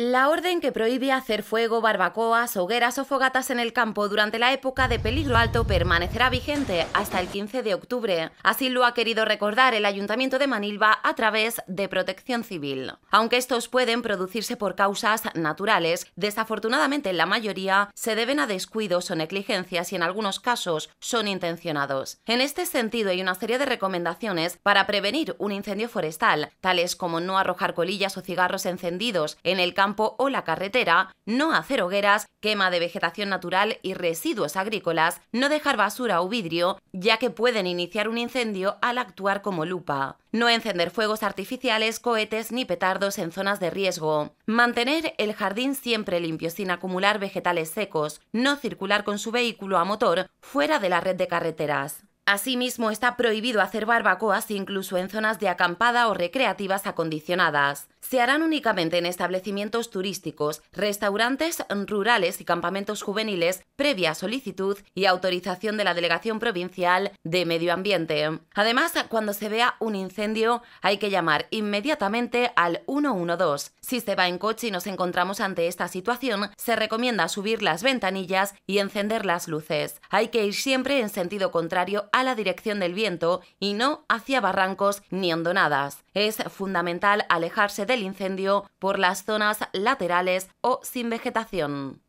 La orden que prohíbe hacer fuego, barbacoas, hogueras o fogatas en el campo durante la época de peligro alto permanecerá vigente hasta el 15 de octubre. Así lo ha querido recordar el Ayuntamiento de Manilva a través de Protección Civil. Aunque estos pueden producirse por causas naturales, desafortunadamente la mayoría se deben a descuidos o negligencias y en algunos casos son intencionados. En este sentido hay una serie de recomendaciones para prevenir un incendio forestal, tales como no arrojar colillas o cigarros encendidos en el campo o la carretera, no hacer hogueras, quema de vegetación natural y residuos agrícolas, no dejar basura o vidrio, ya que pueden iniciar un incendio al actuar como lupa. No encender fuegos artificiales, cohetes ni petardos en zonas de riesgo. Mantener el jardín siempre limpio sin acumular vegetales secos. No circular con su vehículo a motor fuera de la red de carreteras. Asimismo, está prohibido hacer barbacoas incluso en zonas de acampada o recreativas acondicionadas se harán únicamente en establecimientos turísticos, restaurantes rurales y campamentos juveniles previa solicitud y autorización de la Delegación Provincial de Medio Ambiente. Además, cuando se vea un incendio hay que llamar inmediatamente al 112. Si se va en coche y nos encontramos ante esta situación, se recomienda subir las ventanillas y encender las luces. Hay que ir siempre en sentido contrario a la dirección del viento y no hacia barrancos ni hondonadas es fundamental alejarse del incendio por las zonas laterales o sin vegetación.